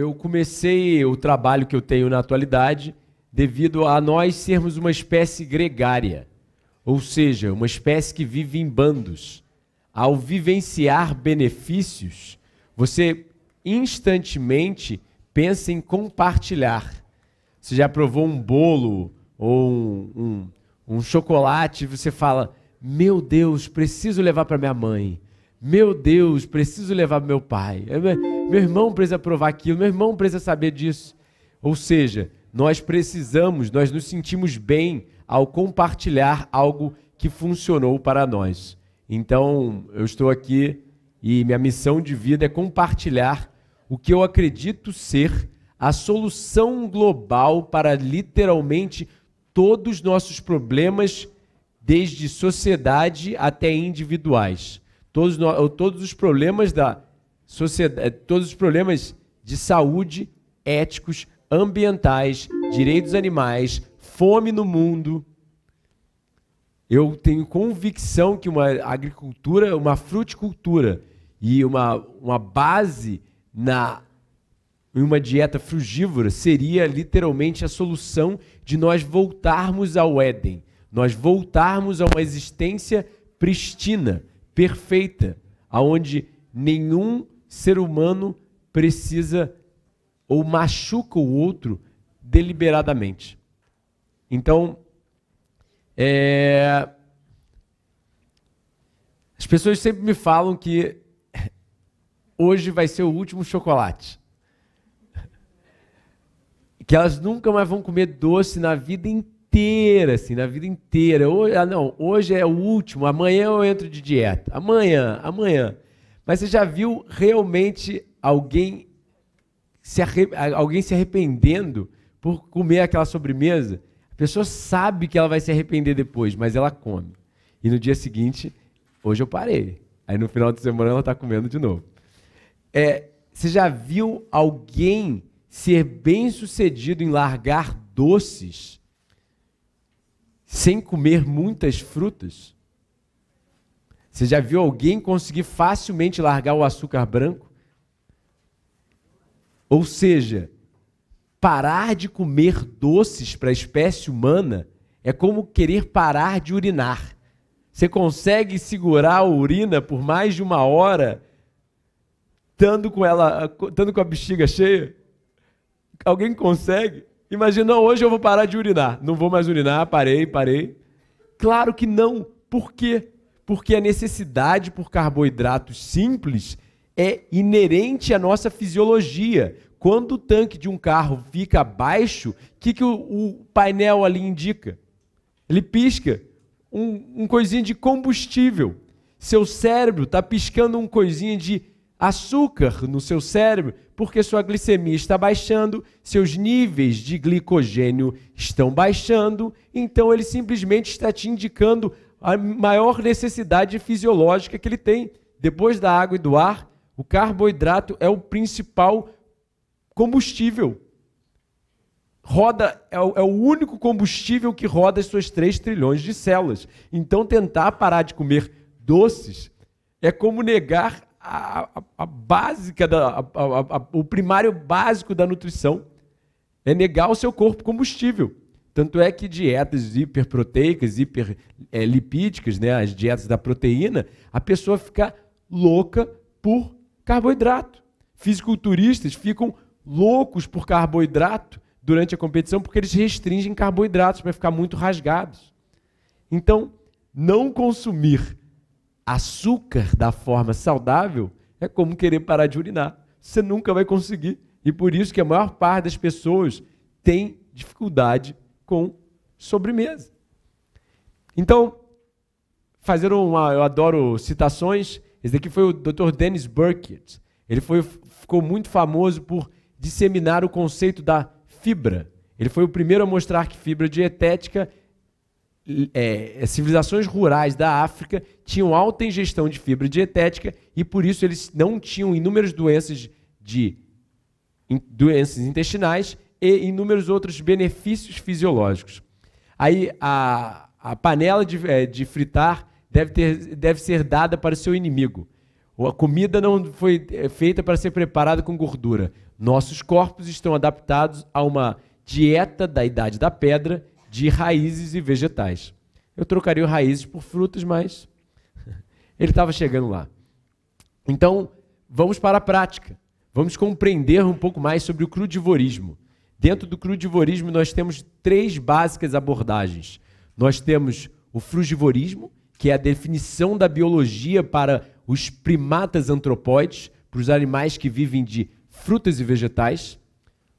eu comecei o trabalho que eu tenho na atualidade devido a nós sermos uma espécie gregária, ou seja, uma espécie que vive em bandos. Ao vivenciar benefícios, você instantemente pensa em compartilhar. Você já provou um bolo ou um, um, um chocolate, você fala: Meu Deus, preciso levar para minha mãe. Meu Deus, preciso levar para meu pai. É, meu irmão precisa provar aquilo, meu irmão precisa saber disso. Ou seja, nós precisamos, nós nos sentimos bem ao compartilhar algo que funcionou para nós. Então, eu estou aqui e minha missão de vida é compartilhar o que eu acredito ser a solução global para literalmente todos os nossos problemas, desde sociedade até individuais. Todos, todos os problemas da sociedade, é, todos os problemas de saúde, éticos, ambientais, direitos animais, fome no mundo. Eu tenho convicção que uma agricultura, uma fruticultura e uma, uma base na uma dieta frugívora seria literalmente a solução de nós voltarmos ao Éden, nós voltarmos a uma existência pristina, perfeita, aonde nenhum ser humano precisa ou machuca o outro deliberadamente. Então, é... as pessoas sempre me falam que hoje vai ser o último chocolate. Que elas nunca mais vão comer doce na vida inteira, assim, na vida inteira. Hoje, ah, não, hoje é o último, amanhã eu entro de dieta. Amanhã, amanhã. Mas você já viu realmente alguém se, arre... alguém se arrependendo por comer aquela sobremesa? A pessoa sabe que ela vai se arrepender depois, mas ela come. E no dia seguinte, hoje eu parei. Aí no final de semana ela está comendo de novo. É, você já viu alguém ser bem sucedido em largar doces sem comer muitas frutas? Você já viu alguém conseguir facilmente largar o açúcar branco? Ou seja, parar de comer doces para a espécie humana é como querer parar de urinar. Você consegue segurar a urina por mais de uma hora, estando com ela, estando com a bexiga cheia? Alguém consegue? Imagina, não, hoje eu vou parar de urinar. Não vou mais urinar, parei, parei. Claro que não. Por quê? porque a necessidade por carboidratos simples é inerente à nossa fisiologia. Quando o tanque de um carro fica baixo, que que o, o painel ali indica? Ele pisca um, um coisinho de combustível. Seu cérebro está piscando um coisinho de açúcar no seu cérebro, porque sua glicemia está baixando, seus níveis de glicogênio estão baixando, então ele simplesmente está te indicando a maior necessidade fisiológica que ele tem. Depois da água e do ar, o carboidrato é o principal combustível. Roda é o, é o único combustível que roda as suas 3 trilhões de células. Então, tentar parar de comer doces é como negar a, a, a básica, da, a, o primário básico da nutrição. É negar o seu corpo combustível. Tanto é que dietas hiperproteicas, hiperlipídicas, eh, é, né, as dietas da proteína, a pessoa fica louca por carboidrato. Fisiculturistas ficam loucos por carboidrato durante a competição porque eles restringem carboidratos para ficar muito rasgados. Então, não consumir açúcar da forma saudável é como querer parar de urinar. Você nunca vai conseguir. E por isso que a maior parte das pessoas tem dificuldade com sobremesa. Então, fazer uma. Ah, eu adoro citações. Esse daqui foi o Dr. Dennis Burkitt. Ele foi, ficou muito famoso por disseminar o conceito da fibra. Ele foi o primeiro a mostrar que fibra dietética. É, é civilizações rurais da África tinham alta ingestão de fibra dietética e por isso eles não tinham inúmeras doenças de doenças intestinais e inúmeros outros benefícios fisiológicos. Aí a, a panela de, é, de fritar deve, ter, deve ser dada para o seu inimigo. A comida não foi é, feita para ser preparada com gordura. Nossos corpos estão adaptados a uma dieta da idade da pedra de raízes e vegetais. Eu trocaria raízes por frutas, mas ele estava chegando lá. Então, vamos para a prática. Vamos compreender um pouco mais sobre o crudivorismo. Dentro do crudivorismo, nós temos três básicas abordagens. Nós temos o frugivorismo, que é a definição da biologia para os primatas antropóides, para os animais que vivem de frutas e vegetais,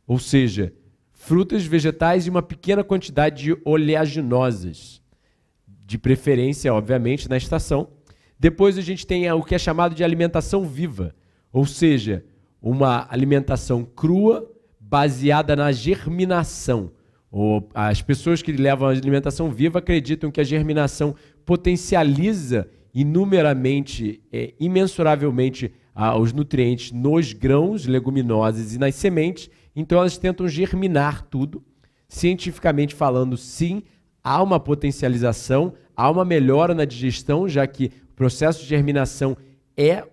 ou seja, frutas, vegetais e uma pequena quantidade de oleaginosas, de preferência, obviamente, na estação. Depois a gente tem o que é chamado de alimentação viva, ou seja, uma alimentação crua baseada na germinação. Ou as pessoas que levam a alimentação viva acreditam que a germinação potencializa inumeramente, é, imensuravelmente, ah, os nutrientes nos grãos, leguminosas e nas sementes. Então elas tentam germinar tudo. Cientificamente falando, sim, há uma potencialização, há uma melhora na digestão, já que o processo de germinação é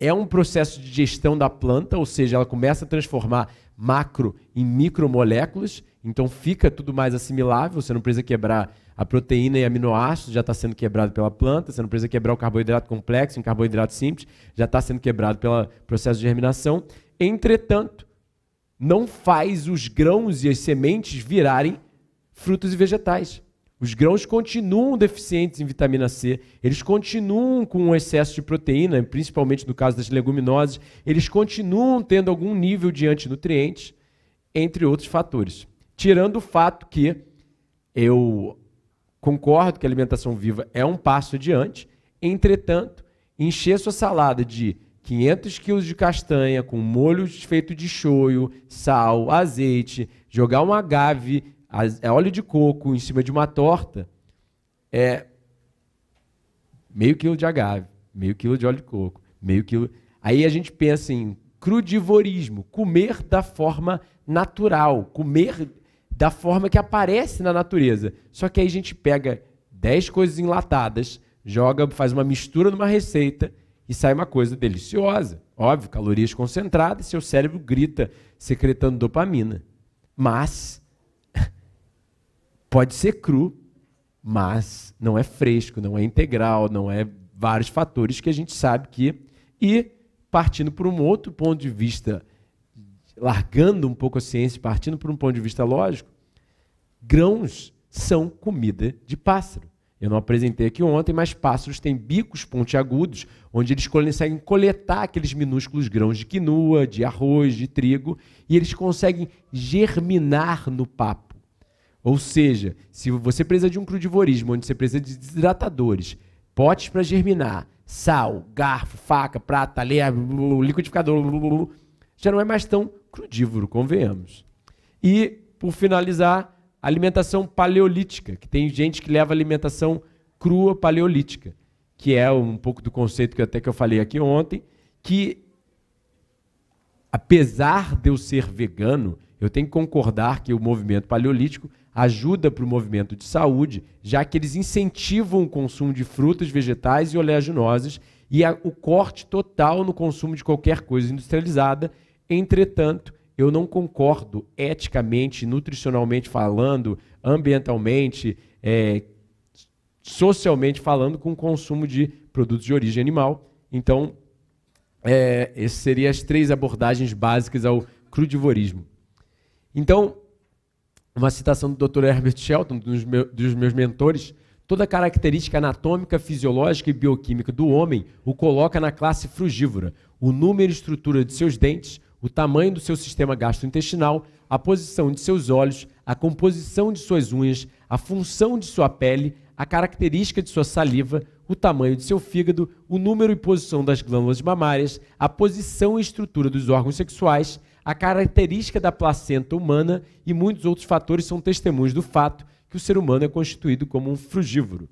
é um processo de gestão da planta, ou seja, ela começa a transformar macro em micromoléculas, então fica tudo mais assimilável, você não precisa quebrar a proteína e aminoácidos, já está sendo quebrado pela planta, você não precisa quebrar o carboidrato complexo em carboidrato simples, já está sendo quebrado pelo processo de germinação. Entretanto, não faz os grãos e as sementes virarem frutos e vegetais. Os grãos continuam deficientes em vitamina C, eles continuam com um excesso de proteína, principalmente no caso das leguminosas, eles continuam tendo algum nível de antinutrientes, entre outros fatores. Tirando o fato que eu concordo que a alimentação viva é um passo adiante, entretanto, encher sua salada de 500 quilos de castanha com molho feito de shoyu, sal, azeite, jogar um agave é óleo de coco em cima de uma torta é meio quilo de agave, meio quilo de óleo de coco, meio quilo. Aí a gente pensa em crudivorismo, comer da forma natural, comer da forma que aparece na natureza. Só que aí a gente pega 10 coisas enlatadas, joga, faz uma mistura numa receita e sai uma coisa deliciosa. Óbvio, calorias concentradas, seu cérebro grita secretando dopamina. Mas pode ser cru, mas não é fresco, não é integral, não é vários fatores que a gente sabe que. E partindo por um outro ponto de vista, largando um pouco a ciência, partindo por um ponto de vista lógico, grãos são comida de pássaro. Eu não apresentei aqui ontem, mas pássaros têm bicos pontiagudos, onde eles conseguem coletar aqueles minúsculos grãos de quinoa, de arroz, de trigo, e eles conseguem germinar no papo ou seja, se você precisa de um crudivorismo, onde você precisa de desidratadores, potes para germinar, sal, garfo, faca, prata, leia, liquidificador, já não é mais tão crudívoro, convenhamos. E, por finalizar, alimentação paleolítica, que tem gente que leva alimentação crua paleolítica, que é um pouco do conceito que até que eu falei aqui ontem, que apesar de eu ser vegano, eu tenho que concordar que o movimento paleolítico ajuda para o movimento de saúde, já que eles incentivam o consumo de frutas, vegetais e oleaginosas e a, o corte total no consumo de qualquer coisa industrializada. Entretanto, eu não concordo eticamente, nutricionalmente falando, ambientalmente, é, socialmente falando, com o consumo de produtos de origem animal. Então, é, essas seriam as três abordagens básicas ao crudivorismo. Então, uma citação do Dr. Herbert Shelton, dos, dos meus mentores, toda característica anatômica, fisiológica e bioquímica do homem o coloca na classe frugívora. O número e estrutura de seus dentes, o tamanho do seu sistema gastrointestinal, a posição de seus olhos, a composição de suas unhas, a função de sua pele, a característica de sua saliva, o tamanho de seu fígado, o número e posição das glândulas mamárias, a posição e estrutura dos órgãos sexuais, a característica da placenta humana e muitos outros fatores são testemunhos do fato que o ser humano é constituído como um frugívoro.